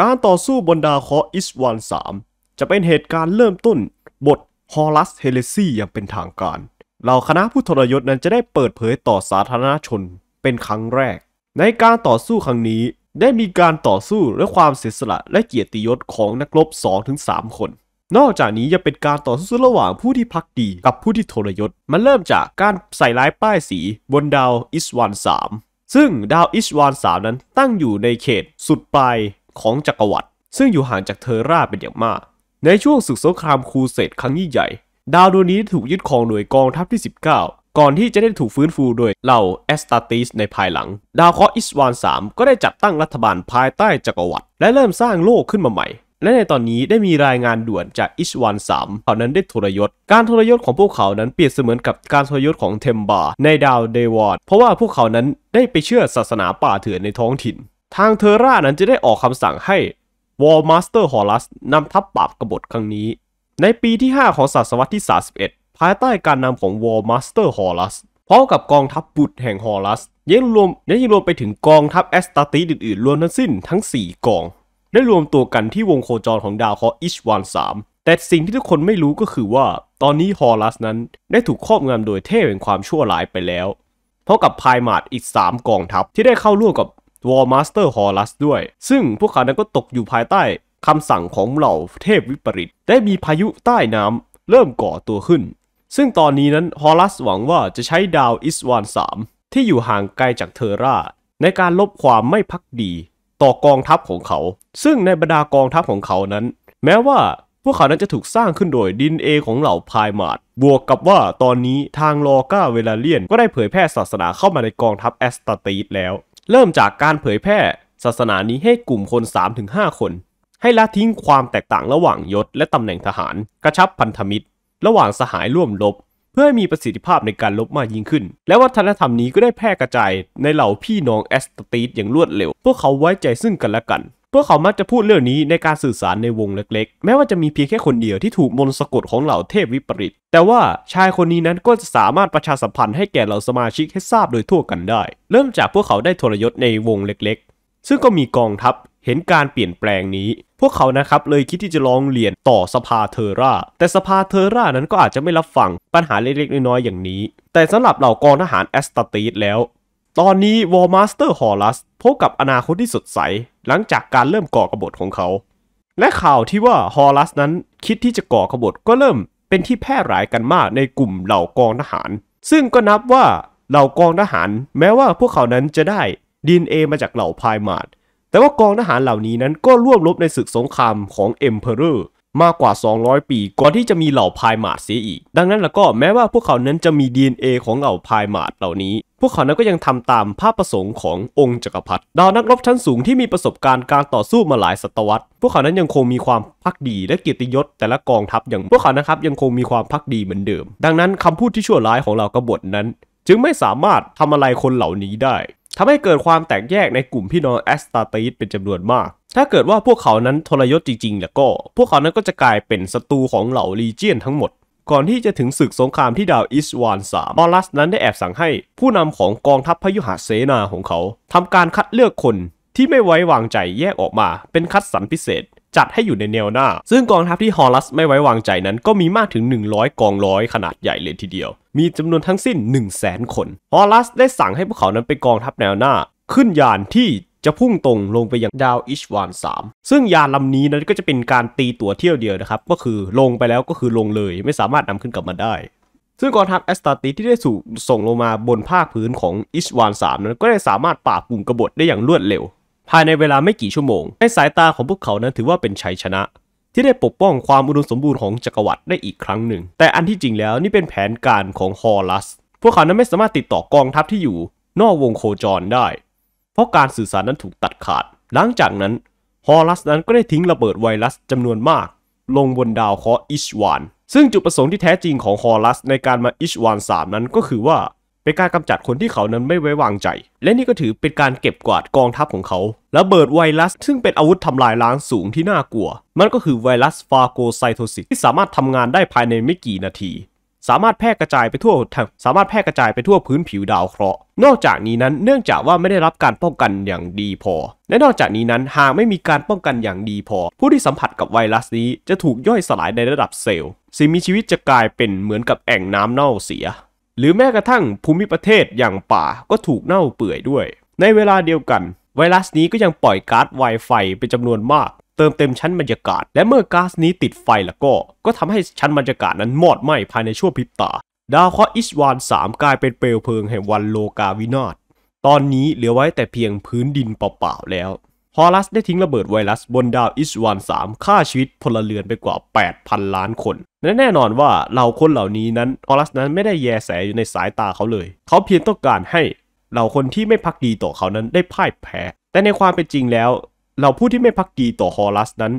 การต่อสู้บนดาวเคราะห์อิสวานสามจะเป็นเหตุการณ์เริ่มต้น บทฮอลัสเฮเลซี่อย่างเป็นทางการ เหล่าคณะผู้ทรยศนั้นจะได้เปิดเผยต่อสาธารณชนเป็นครั้งแรก ในการต่อสู้ครั้งนี้ได้มีการต่อสู้และความเสียสละและเกียรติยศของนักรบ 2-3 คน นอกจากนี้ยังเป็นการต่อสู้ระหว่างผู้ที่พักดีกับผู้ที่ทรยศ มันเริ่มจากการใส่ร้ายป้ายสีบนดาวอิสวานมซึ่งดาวอิสวานมนั้นตั้งอยู่ในเขตสุดปลายของจักรวรรดิซึ่งอยู่ห่างจากเทอร่าเป็นอย่างมากในช่วงศึกสงครามครูเสดครั้งยิ่งใหญ่ ดาวดวงนี้ถูกยึดครองโดยกองทัพที่ 19 ก่อนที่จะได้ถูกฟื้นฟูโดยเหล่าแอสตาติสในภายหลัง ดาวเคราะห์อิสวาน3ก็ได้จัดตั้งรัฐบาลภายใต้จักรวรรดิและเริ่มสร้างโลกขึ้นมาใหม่ และในตอนนี้ได้มีรายงานด่วนจากอิชวาน3เขานั้นได้ทรยศการทรยศของพวกเขานั้นเปรียบเสมือนกับการทรยศของเทมบาในดาวเดวอดเพราะว่าพวกเขานั้นได้ไปเชื่อศาสนาป่าเถื่อนในท้องถิ่นทางเทอร่านั้นจะได้ออกคำสั่งให้วอลมาสเตอร์ฮอลัสนำทัพปราบกบฏครั้งนี้ ในปีที่ 5 ของศตวรรษที่31 ภายใต้การนำของวอลมาสเตอร์ฮอลัสพร้อมกับกองทัพบุตรแห่งฮอลัสยังรวมยังรวมไปถึงกองทัพแอสตาติอื่น ๆ รวมทั้งสิ้นทั้ง 4 กอง ได้รวมตัวกันที่วงโคจรของดาวเคราะห์อิชวาน3แต่สิ่งที่ทุกคนไม่รู้ก็คือว่าตอนนี้ฮอลัสนั้นได้ถูกครอบงำโดยเทพแห่งความชั่วร้ายไปแล้วพร้อมกับพายมาดอีก 3 กองทัพที่ได้เข้าร่วมกับวอลมาสเตอร์ฮอรัสด้วย ซึ่งพวกเขานั้นก็ตกอยู่ภายใต้คำสั่งของเหล่าเทพวิปริตได้มีพายุใต้น้ำเริ่มก่อตัวขึ้น ซึ่งตอนนี้นั้นฮอรัสหวังว่าจะใช้ดาวอิสวานสามที่อยู่ห่างไกลจากเทอร่าในการลบความไม่พักดี ต่อกองทัพของเขา ซึ่งในบรรดากองทัพของเขานั้น แม้ว่าพวกเขานั้นจะถูกสร้างขึ้นโดยดินเอของเหล่าพายมาดบวกกับว่าตอนนี้ทางลอก้าเวลาเลียนก็ได้เผยแพร่ศาสนาเข้ามาในกองทัพแอสตาติสแล้วเริ่มจากการเผยแพร่ ศาสนานี้ให้กลุ่มคน 3-5 คน ให้ละทิ้งความแตกต่างระหว่างยศ และตำแหน่งทหาร กระชับพันธมิตร ระหว่างสหายร่วมรบเพื่อให้มีประสิทธิภาพในการลบมากยิ่งขึ้น และวัฒนธรรมนี้ก็ได้แพร่กระจายในเหล่าพี่น้องแอสตตีตอย่างรวดเร็ว พวกเขาไว้ใจซึ่งกันและกันพวกเขามักจะพูดเรื่องนี้ในการสื่อสารในวงเล็กๆแม้ว่าจะมีเพียงแค่คนเดียวที่ถูกมนต์สะกดของเหล่าเทพวิปริตแต่ว่าชายคนนี้นั้นก็จะสามารถประชาสัมพันธ์ให้แก่เหล่าสมาชิกให้ทราบโดยทั่วกันได้ เริ่มจากพวกเขาได้ทรยศในวงเล็กๆ ซึ่งก็มีกองทัพเห็นการเปลี่ยนแปลงนี้ พวกเขานะครับเลยคิดที่จะลองเรียนต่อสภาเทอร่าแต่สภาเทอร่านั้นก็อาจจะไม่รับฟังปัญหาเล็กๆน้อยๆอย่างนี้ แต่สำหรับเหล่ากองทหารแอสตาติสแล้วตอนนี้วอลมาสเตอร์ฮอลัสพบกับอนาคตที่สดใสหลังจากการเริ่มก่อกบฏของเขา และข่าวที่ว่าฮอลัสนั้นคิดที่จะก่อกบฏก็เริ่มเป็นที่แพร่หลายกันมากในกลุ่มเหล่ากองทหารซึ่งก็นับว่าเหล่ากองทหาร แม้ว่าพวกเขานั้นจะได้ดีเอมาจากเหล่าพายมาดแต่ว่ากองทหารเหล่านี้นั้นก็ร่วมรบในศึกสงครามของเอ็มเพอเรอร์มากกว่า 200 ปี ก่อนที่จะมีเหล่าพายมาดเสียอีก ดังนั้นแล้วก็แม้ว่าพวกเขานั้นจะมี DNA ของเหล่าพายมาดเหล่านี้ พวกเขานั้นก็ยังทำตามภาพประสงค์ขององค์จักรพรรดิดาวนักรบชั้นสูงที่มีประสบการณ์การต่อสู้มาหลายศตวรรษ พวกเขานั้นยังคงมีความพักดีและเกียรติยศ แต่ละกองทัพอย่าง พวกเขานะครับยังคงมีความพักดีเหมือนเดิม ดังนั้นคำพูดที่ชั่วร้ายของเหล่ากบฏนั้นจึงไม่สามารถทำอะไรคนเหล่านี้ได้ ทำให้เกิดความแตกแยกในกลุ่มพี่น้องแอสตาติสเป็นจำนวนมาก ถ้าเกิดว่าพวกเขานั้นทรยศจริงๆแล้วก็ พวกเขานั้นก็จะกลายเป็นศัตรูของเหล่าลีเจียนทั้งหมด ก่อนที่จะถึงศึกสงครามที่ดาวอิสวานสามอลัสนั้นได้แอบสั่งให้ผู้นำของกองทัพพยุหเสนาของเขาทำการคัดเลือกคนที่ไม่ไว้วางใจแยกออกมา เป็นคัดสรรพิเศษจัดให้อยู่ในแนวหน้า ซึ่งกองทัพที่ฮอลัส ไม่ไว้วางใจนั้นก็มีมากถึง 100กองร้อยขนาดใหญ่เลยทีเดียว มีจำนวนทั้งสิ้น1 0 0 0 0 0คนฮอลัสได้สั่งให้พวกเขานั้นไปกองทัพแนวหน้า ขึ้นยานที่จะพุ่งตรงลงไปยังดาวอิชวาน3ซึ่งยานลำนี้นั้นก็จะเป็นการตีตัวเที่ยวเดียวนะครับ ก็คือลงไปแล้วก็คือลงเลยไม่สามารถนำขึ้นกลับมาได้ ซึ่งกองทัพแอสตาติที่ได้ส่งลงมาบนภาคพื้นของอิชวาน3นั้นก็ได้สามารถปราบกลุ่มกบฏได้อย่างรวดเร็วภายในเวลาไม่กี่ชั่วโมงในสายตาของพวกเขานั้นถือว่าเป็นชัยชนะ ที่ได้ปกป้องความอุดมสมบูรณ์ของจักรวรรดิได้อีกครั้งหนึ่ง แต่อันที่จริงแล้วนี่เป็นแผนการของฮอลัส พวกเขานั้นไม่สามารถติดต่อกองทัพที่อยู่ นอกวงโคจรได้ เพราะการสื่อสารนั้นถูกตัดขาด หลังจากนั้นฮอลัสนั้นก็ได้ทิ้งระเบิดไวรัสจำนวนมากลงบนดาวเคราะห์อิชวาน ซึ่งจุดประสงค์ที่แท้จริงของฮอลัสในการมาอิชวาน3นั้นก็คือว่าเป็นการกำจัดคนที่เขานั้นไม่ไว้วางใจ และนี่ก็ถือเป็นการเก็บกวาดกองทัพของเขาระเบิดไวรัสซึ่งเป็นอาวุธทำลายล้างสูงที่น่ากลัว มันก็คือไวรัสฟาโกไซโทซิสที่สามารถทำงานได้ภายในไม่กี่นาที สามารถแพร่กระจายไปทั่ว สามารถแพร่กระจายไปทั่วพื้นผิวดาวเคราะห์ นอกจากนี้นั้นเนื่องจากว่าไม่ได้รับการป้องกันอย่างดีพอและนอกจากนี้นั้นหากไม่มีการป้องกันอย่างดีพอ ผู้ที่สัมผัสกับไวรัสนี้จะถูกย่อยสลายในระดับเซลล์สิ่งมีชีวิตจะกลายเป็นเหมือนกับแอ่งน้ำเน่าเสียหรือแม้กระทั่งภูมิประเทศอย่างป่าก็ถูกเน่าเปื่อยด้วย ในเวลาเดียวกัน ไวรัสนี้ก็ยังปล่อยก๊าซไวไฟเป็นจำนวนมาก เติมเต็มชั้นบรรยากาศ และเมื่อก๊าซนี้ติดไฟแล้วก็ ก็ทำให้ชั้นบรรยากาศนั้นมอดไหม้ภายในชั่วพริบตา ดาวเคราะห์อิชวาน 3 กลายเป็นเปลวเพลิงแห่งวันโลกาวินาศตอนนี้เหลือไว้แต่เพียงพื้นดินเปล่าๆแล้วฮอรัสได้ทิ้งระเบิดไวรัสบนดาวอิสวาน3ฆ่าชีวิตพลเรือนไปกว่า 8,000 ล้านคน และแน่นอนว่าเหล่าคนเหล่านี้นั้นฮอรัสนั้นไม่ได้แยแสอยู่ในสายตาเขาเลย เขาเพียงต้องการให้เหล่าคนที่ไม่พักดีต่อเขานั้นได้พ่ายแพ้ แต่ในความเป็นจริงแล้วเหล่าผู้ที่ไม่พักดีต่อฮอรัสนั้น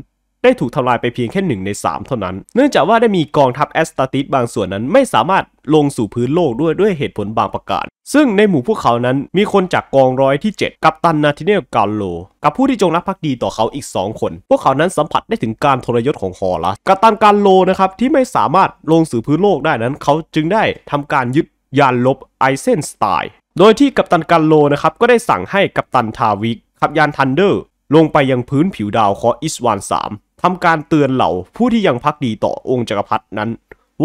ได้ถูกทำลายไปเพียงแค่หนึ่งใน 3 เท่านั้น เนื่องจากว่าได้มีกองทัพแอสตาติสบางส่วนนั้นไม่สามารถลงสู่พื้นโลกด้วยด้วยเหตุผลบางประการ ซึ่งในหมู่พวกเขานั้นมีคนจากกองร้อยที่ 7 กัปตันนาทิเนลกาโล กับผู้ที่จงรักภักดีต่อเขาอีก 2 คน พวกเขานั้นสัมผัสได้ถึงการทรยศของฮอลัสกัปตันกาโลนะครับที่ไม่สามารถลงสู่พื้นโลกได้นั้นเขาจึงได้ทำการยึดยานลบไอเซนสไตน์โดยที่กัปตันกาโลนะครับก็ได้สั่งให้กัปตันทาวิกขับยานทันเดอร์ลงไปยังพื้นผิวดาวเคออิสวาน3ทำการเตือนเหล่าผู้ที่ยังพักดีต่อองค์จักรพรรดินั้น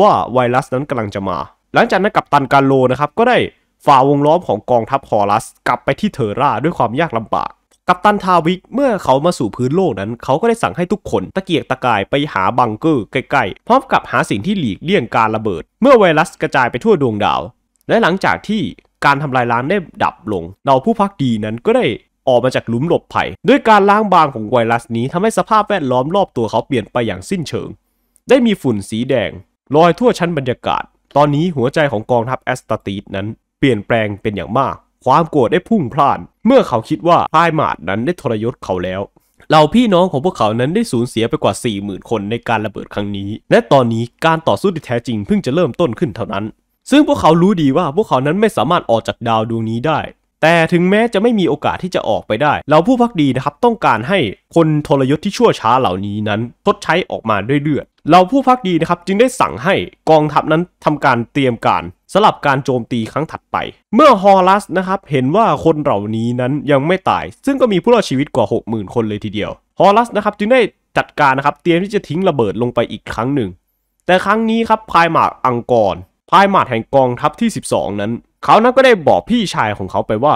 ว่าไวรัสนั้นกำลังจะมา หลังจากนั้นกัปตันการโลนะครับก็ได้ฝ่าวงล้อมของกองทัพคอรัส กลับไปที่เทอร่าด้วยความยากลำบากกัปตันทาวิกเมื่อเขามาสู่พื้นโลกนั้น เขาก็ได้สั่งให้ทุกคนตะเกียกตะกายไปหาบังเกอร์ใกล้ๆ พร้อมกับหาสิ่งที่หลีกเลี่ยงการระเบิด เมื่อไวรัสกระจายไปทั่วดวงดาว และหลังจากที่การทำลายล้างได้ดับลงเราผู้พักดีนั้นก็ได้ออกมาจากหลุมหลบภัยด้วยการล้างบางของไวรัสนี้ทำให้สภาพแวดล้อมรอบตัวเขาเปลี่ยนไปอย่างสิ้นเชิง ได้มีฝุ่นสีแดงลอยทั่วชั้นบรรยากาศ ตอนนี้หัวใจของกองทัพแอสตาตีสนั้นเปลี่ยนแปลงเป็นอย่างมาก ความโกรธได้พุ่งพล่าน เมื่อเขาคิดว่าไพ่มาดนั้นได้ทรยศเขาแล้วเหล่าพี่น้องของพวกเขานั้นได้สูญเสียไปกว่า 40,000 คนในการระเบิดครั้งนี้และตอนนี้การต่อสู้ที่แท้จริงเพิ่งจะเริ่มต้นขึ้นเท่านั้น ซึ่งพวกเขารู้ดีว่าพวกเขานั้นไม่สามารถออกจากดาวดวงนี้ได้แต่ถึงแม้จะไม่มีโอกาสที่จะออกไปได้ เราผู้พักดีนะครับต้องการให้คนทรยศที่ชั่วช้าเหล่านี้นั้นทดใช้ออกมาเรื่อยเราผู้พักดีนะครับจึงได้สั่งให้กองทัพนั้นทำการเตรียมการสลับการโจมตีครั้งถัดไป เมื่อฮอลัสนะครับ เห็นว่าคนเหล่านี้นั้นยังไม่ตาย ซึ่งก็มีผู้รอดชีวิตกว่า 60,000 คนเลยทีเดียวฮอลัสนะครับจึงได้จัดการนะครับเตรียมที่จะทิ้งระเบิดลงไปอีกครั้งหนึ่ง แต่ครั้งนี้ครับพายหมากอังกอรพายหมากแห่งกองทัพที่ 12 นั้นเขานั้นก็ได้บอกพี่ชายของเขาไปว่า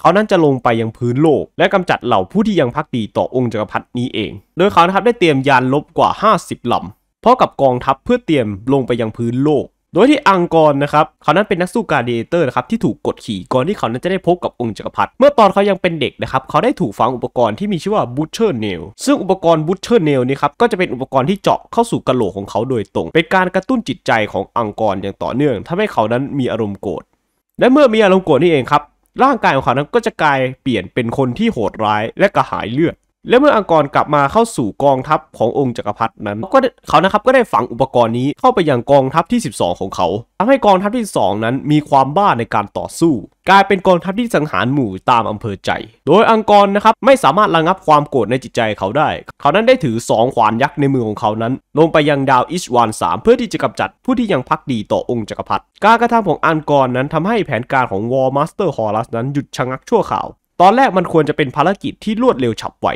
เขานั้นจะลงไปยังพื้นโลก และกำจัดเหล่าผู้ที่ยังพักดีต่อองค์จักรพรรดินี้เอง โดยเขานะครับได้เตรียมยานลบกว่า 50ลำพร้อมกับกองทัพเพื่อเตรียมลงไปยังพื้นโลก โดยที่อังกอรนะครับ เขานั้นเป็นนักสู้กาเดเตอร์นะครับที่ถูกกดขี่ก่อนที่เขานั้นจะได้พบกับองค์จักรพรรดิ เมื่อตอนเขายังเป็นเด็กนะครับ เขาได้ถูกฝังอุปกรณ์ที่มีชื่อว่าบูชเชอร์เนล ซึ่งอุปกรณ์บูชเชอร์เนลนี่ครับก็จะเป็นอุปกรณ์ที่เจาะเข้าสู่กะโหลกของเขาโดยตรง เป็นการกระตุ้นจิตใจของอังกอรอย่างต่อเนื่องทำให้เขานั้นมีอารมณ์โกรธและเมื่อมีอารมณ์โกรธนี่เองครับ ร่างกายของเขานั้นก็จะกลายเปลี่ยนเป็นคนที่โหดร้ายและกระหายเลือดและเมื่ออังกรกลับมาเข้าสู่กองทัพขององค์จักรพรรดินั้นก็เขานะครับก็ได้ฝังอุปกรณ์นี้เข้าไปยังกองทัพที่ 12 ของเขาทำให้กองทัพที่2นั้นมีความบ้าในการต่อสู้กลายเป็นกองทัพที่สังหารหมู่ตามอำเภอใจ โดยอังกรนะครับไม่สามารถระงับความโกรธในจิตใจเขาได้ เขานั้นได้ถือ2ขวานยักษ์ในมือของเขานั้น ลงไปยังดาวอิชวาน3เพื่อที่จะกำจัดผู้ที่ยังพักดีต่อองค์จักรพรรดิการกระทำของอังกรนั้นทำให้แผนการของวอลมาสเตอร์ฮอรัสนั้นหยุดชะงักชั่วคราว ตอนแรกมันควรจะเป็นภารกิจที่รวดเร็วฉับไว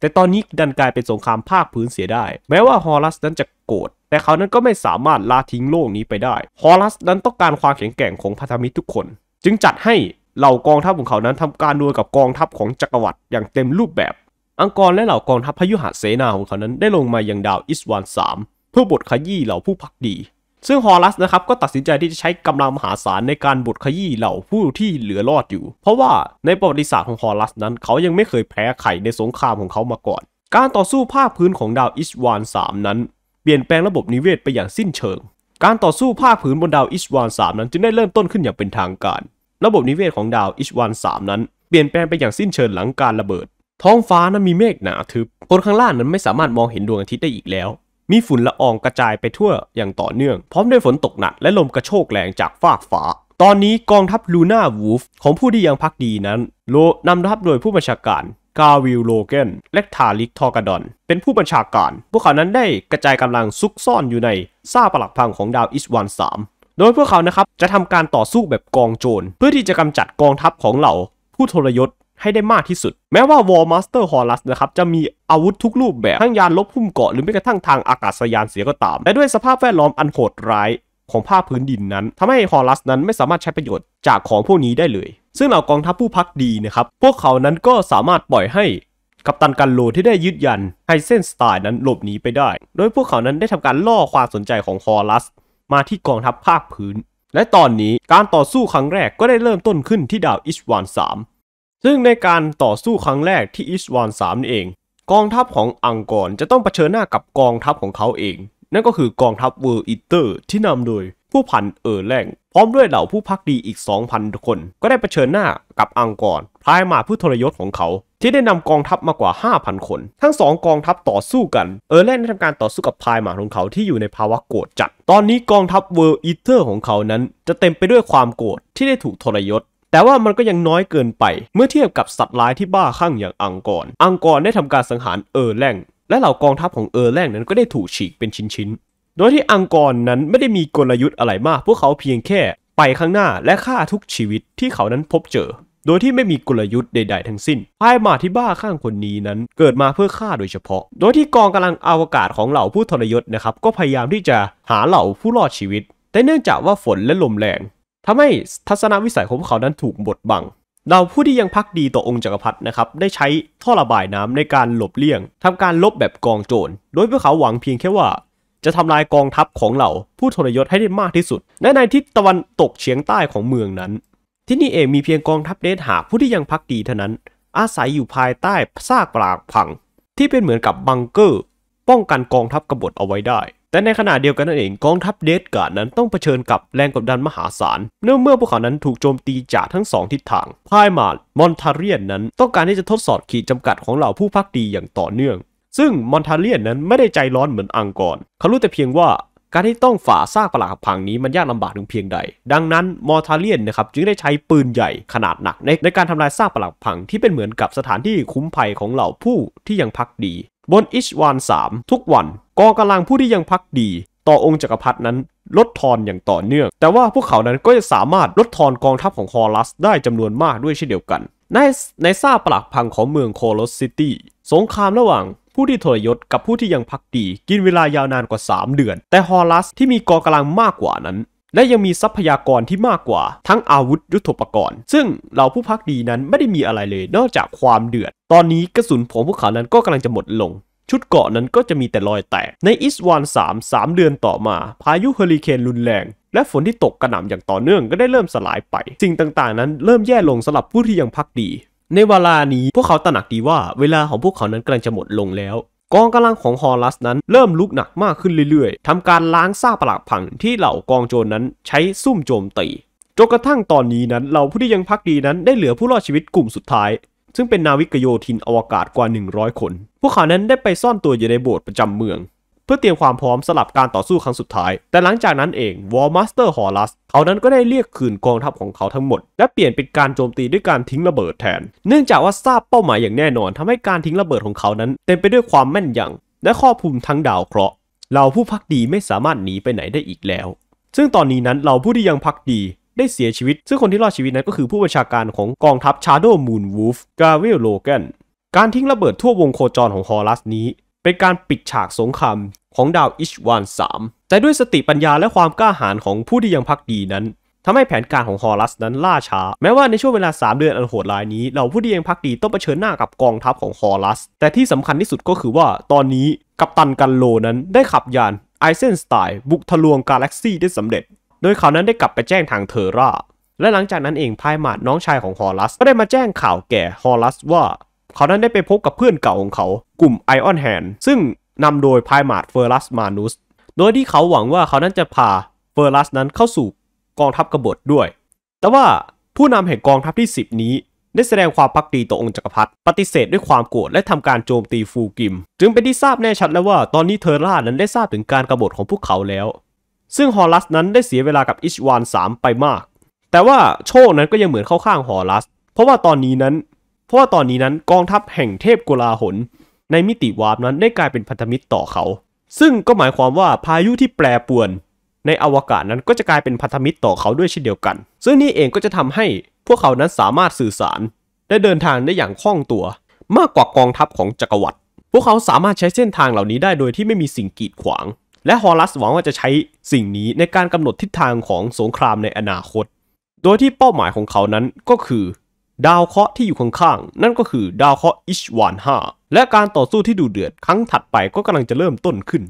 แต่ตอนนี้ดันกลายเป็นสงครามภาคพื้นเสียได้ แม้ว่าฮอรัสนั้นจะโกรธแต่เขานั้นก็ไม่สามารถลาทิ้งโลกนี้ไปได้ ฮอรัสนั้นต้องการความแข็งแกร่งของพันธมิตรทุกคน จึงจัดให้เหล่ากองทัพของเขานั้นทำการดวลกับกองทัพของจักรวรรดิอย่างเต็มรูปแบบอังกอรและเหล่ากองทัพพยุหะเสนาของเขานั้นได้ลงมายังดาวอิสวาน3เพื่อบทขยี้เหล่าผู้พักดีซึ่งฮอรัสนะครับก็ตัดสินใจที่จะใช้กำลังมหาศาลในการบดขยี้เหล่าผู้ที่เหลือรอดอยู่ เพราะว่าในประวัติศาสตร์ของฮอรัสนั้นเขายังไม่เคยแพ้ใครในสงครามของเขามาก่อน การต่อสู้ภาคพื้นของดาวอิชวาน3นั้น เปลี่ยนแปลงระบบนิเวศไปอย่างสิ้นเชิง การต่อสู้ภาคพื้นบนดาวอิชวาน3นั้นจึงได้เริ่มต้นขึ้นอย่างเป็นทางการ ระบบนิเวศของดาวอิชวาน3นั้นเปลี่ยนแปลงไปอย่างสิ้นเชิงหลังการระเบิด ท้องฟ้านั้นมีเมฆหนาทึบคนข้างล่างนั้นไม่สามารถมองเห็นดวงอาทิตย์ได้อีกแล้วมีฝุ่นละอองกระจายไปทั่วอย่างต่อเนื่อง พร้อมด้วยฝนตกหนักและลมกระโชกแรงจากฟากฟ้า ตอนนี้กองทัพลูน่าวูฟของผู้ที่ยังพักดีนั้นโลนำทัพโดยผู้บัญชาการกาวิลโลเกนและทาลิกทอกาดอน เป็นผู้บัญชาการ พวกเขานั้นได้กระจายกำลังซุกซ่อนอยู่ในซ่าปลักพังของดาวอิสวันสามโดยพวกเขานะครับจะทำการต่อสู้แบบกองโจรเพื่อที่จะกำจัดกองทัพของเหล่าผู้ทรยศให้ได้มากที่สุด แม้ว่าวอลมาสเตอร์ฮอลัสนะครับ จะมีอาวุธทุกรูปแบบ ทั้งยานลบพุ่มเกาะ หรือแม้กระทั่งทางอากาศยานเสียก็ตาม และด้วยสภาพแวดล้อมอันโหดร้ายของภาคพื้นดินนั้น ทำให้ฮอลัสนั้นไม่สามารถใช้ประโยชน์จากของพวกนี้ได้เลย ซึ่งเหล่ากองทัพผู้พักดีนะครับ พวกเขานั้นก็สามารถปล่อยให้กัปตันกันโลที่ได้ยึดยันไฮเซนสไตล์นั้นหลบหนีไปได้ โดยพวกเขานั้นได้ทำการล่อความสนใจของฮอลัส มาที่กองทัพภาคพื้น และตอนนี้การต่อสู้ครั้งแรกก็ได้เริ่มต้นขึ้นที่ดาวอิชวาน3ซึ่งในการต่อสู้ครั้งแรกที่อิสวานสามนี่เอง กองทัพของอังกอร์จะต้องเผชิญหน้ากับกองทัพของเขาเองนั่นก็คือกองทัพเวอร์อิเตอร์ที่นำโดยผู้พันเออร์แลงพร้อมด้วยเหล่าผู้พักดีอีก 2,000 คน ก็ได้เผชิญหน้ากับอังกอร์พายมาผู้ทรยศของเขาที่ได้นำกองทัพมากว่า 5,000 คน ทั้ง 2 กองทัพต่อสู้กันเออร์แลงได้ทำการต่อสู้กับพายมาของเขาที่อยู่ในภาวะโกรธจัดตอนนี้กองทัพเวอร์อตเตอร์ของเขานั้น จะเต็มไปด้วยความโกรธที่ได้ถูกทรยศแต่ว่ามันก็ยังน้อยเกินไป เมื่อเทียบกับสัตว์ร้ายที่บ้าคลั่งอย่างอังกอร์อังกอร์ได้ทำการสังหารเออร์แลงและเหล่ากองทัพของเออร์แลงนั้นก็ได้ถูกฉีกเป็นชิ้น ๆ โดยที่อังกอร์นั้นไม่ได้มีกลยุทธ์อะไรมาก พวกเขาเพียงแค่ไปข้างหน้าและฆ่าทุกชีวิตที่เขานั้นพบเจอ โดยที่ไม่มีกลยุทธ์ใด ๆ ทั้งสิ้นพายมาที่บ้าข้างคนนี้นั้นเกิดมาเพื่อฆ่าโดยเฉพาะ โดยที่กองกำลังอวกาศของเหล่าผู้ทรยศนะครับก็พยายามที่จะหาเหล่าผู้รอดชีวิตแต่เนื่องจากว่าฝนและลมแรงทำให้ทัศนวิสัยของพวกเขานั้นถูกบดบังเราผู้ที่ยังพักดีต่อองค์จักรพรรดินะครับได้ใช้ท่อระบายน้ำในการหลบเลี่ยง ทำการลบแบบกองโจรโดยพวกเขาหวังเพียงแค่ว่าจะทำลายกองทัพของเหล่า ผู้ทรยศให้ได้มากที่สุดในในทิศตะวันตกเฉียงใต้ของเมืองนั้น ที่นี่เองมีเพียงกองทัพเดชหาผู้ที่ยังพักดีเท่านั้น อาศัยอยู่ภายใต้ซากปรากพัง ที่เป็นเหมือนกับบังเกอร์ป้องกันกองทัพกบฏเอาไว้ได้แต่ในขณะเดียวกันนั่นเองกองทัพเดสการ์ดนั้นต้องเผชิญกับแรงกดดันมหาศาลเนื่องเมื่อพวกเขานั้นถูกโจมตีจากทั้งสองทิศทางพายมาร์มอนทาเรียนนั้นต้องการที่จะทดสอบขีดจำกัดของเหล่าผู้พักดีอย่างต่อเนื่อง ซึ่งมอนทาเรียนนั้นไม่ได้ใจร้อนเหมือนอังกอร์เขารู้แต่เพียงว่า การที่ต้องฝ่าซากปรักหักพังนี้มันยากลำบากถึงเพียงใด ดังนั้นมอร์ทาเลียนนะครับจึงได้ใช้ปืนใหญ่ขนาดหนักในในการทำลายซากปรักหักพังที่เป็นเหมือนกับสถานที่คุ้มภัยของเหล่าผู้ที่ยังพักดีบนอิชวาน3ทุกวันกองกำลังผู้ที่ยังพักดี ต่อองค์จักรพรรดินั้นลดทอนอย่างต่อเนื่อง แต่ว่าพวกเขานั้นก็จะสามารถลดทอนกองทัพของฮอรัส ได้จำนวนมากด้วยเช่นเดียวกัน ในในซาปลักพังของเมืองโคลอสซิตี้สงครามระหว่างผู้ที่ทรยศกับผู้ที่ยังพักดี กินเวลายาวนานกว่า 3 เดือน แต่ฮอรัสที่มีกองกำลังมากกว่านั้นและยังมีทรัพยากรที่มากกว่า ทั้งอาวุธยุโทโธปกรณ์ ซึ่งเหล่าผู้พักดีนั้นไม่ได้มีอะไรเลยนอกจากความเดือดตอนนี้กระสุนของพวกเขานั้นก็กำลังจะหมดลงชุดเกาะนั้นก็จะมีแต่รอยแตก ในอิสวาน3 3เดือนต่อมา พายุเฮอริเคนรุนแรงและฝนที่ตกกระหน่ำอย่างต่อเนื่องก็ได้เริ่มสลายไป สิ่งต่างๆนั้นเริ่มแย่ลงสำหรับผู้ที่ยังพักดี ในเวลานี้พวกเขาตระหนักดีว่าเวลาของพวกเขานั้นกำลังจะหมดลงแล้ว กองกำลังของฮอรัสนั้นเริ่มลุกหนักมากขึ้นเรื่อยๆทำการล้างซากปรักพังที่เหล่ากองโจรนนั้นใช้ซุ่มโจมตีจนกระทั่งตอนนี้นั้นเหล่าผู้ที่ยังพักดีนั้นได้เหลือผู้รอดชีวิตกลุ่มสุดท้ายซึ่งเป็นนาวิกโยธินอวกาศกว่า 100 คน พวกเขานั้นได้ไปซ่อนตัวอยู่ในโบสถ์ประจำเมือง เพื่อเตรียมความพร้อมสำหรับการต่อสู้ครั้งสุดท้าย แต่หลังจากนั้นเองวอลมาสเตอร์ฮอลัสเขานั้นก็ได้เรียกคืนกองทัพของเขาทั้งหมด และเปลี่ยนเป็นการโจมตีด้วยการทิ้งระเบิดแทน เนื่องจากว่าทราบเป้าหมายอย่างแน่นอนทำให้การทิ้งระเบิดของเขานั้น เต็มไปด้วยความแม่นยำและครอบคลุมทั้งดาวเคราะห์เราผู้พักดีไม่สามารถหนีไปไหนได้อีกแล้ว ซึ่งตอนนี้นั้นเราผู้ที่ยังพักดีได้เสียชีวิตซึ่งคนที่รอดชีวิตนั้นก็คือผู้บัญชาการของกองทัพชาร์โดมูนวูฟกาเวลโลแกนการทิ้งระเบิดทั่ววงโคจรของฮอรัสนี้ เป็นการปิดฉากสงครามของดาวอิชวาน3แต่ด้วยสติปัญญาและความกล้าหาญของผู้ที่ยังพักดีนั้น ทำให้แผนการของฮอรัสนั้นล่าช้า แม้ว่าในช่วงเวลา 3 เดือนอันโหดร้ายนี้ เราผู้ที่ยังพักดีต้องเผชิญหน้ากับกองทัพของฮอรัสแต่ที่สำคัญที่สุดก็คือว่าตอนนี้กัปตันกันโลนั้นได้ขับยานไอเซนสไตล์บุกทะลวงกาแล็กซี่ได้สำเร็จโดยเขานั้นได้กลับไปแจ้งทางเทอร่า และหลังจากนั้นเองพายมาดน้องชายของฮอรัส ก็ได้มาแจ้งข่าวแก่ฮอรัส ว่า เขานั้นได้ไปพบกับเพื่อนเก่าของเขากลุ่มไอออนแฮนซึ่งนำโดยพายมาดเฟอร์ลัสมานุสโดยที่เขาหวังว่าเขานั้นจะพาเฟอร์ลัสนั้นเข้าสู่ กองทัพกบฏด้วย แต่ว่าผู้นำแห่งกองทัพที่ 10 นี้ ได้แสดงความพักดีต่อองค์จักรพรรดิปฏิเสธด้วยความโกรธและทำการโจมตีฟูกิม จึงเป็นที่ทราบแน่ชัดแล้วว่าตอนนี้เทอร่านั้นได้ทราบถึงการกรบฏของพวกเขาแล้วซึ่งฮอลัสนั้นได้เสียเวลากับอิชวาน3ไปมาก แต่ว่าโชคนั้นก็ยังเหมือนเข้าข้างฮอลัส เพราะว่าตอนนี้นั้น เพราะว่าตอนนี้นั้นกองทัพแห่งเทพกุลาหนในมิติวาร์ปนั้นได้กลายเป็นพันธมิตรต่อเขา ซึ่งก็หมายความว่าพายุที่แปรปวน ในอวกาศนั้นก็จะกลายเป็นพันธมิตรต่อเขาด้วยเช่นเดียวกัน ซึ่งนี่เองก็จะทำให้พวกเขานั้นสามารถสื่อสารและเดินทางได้อย่างคล่องตัว มากกว่ากองทัพของจักรวรรดิ พวกเขาสามารถใช้เส้นทางเหล่านี้ได้โดยที่ไม่มีสิ่งกีดขวางและฮอลัสหวังว่าจะใช้สิ่งนี้ในการกำหนดทิศทางของสงครามในอนาคต โดยที่เป้าหมายของเขานั้นก็คือ ดาวเคราะห์ที่อยู่ข้างๆนั่นก็คือดาวเคราะห์อิชวาน5และการต่อสู้ที่ดูเดือดครั้งถัดไปก็กำลังจะเริ่มต้นขึ้น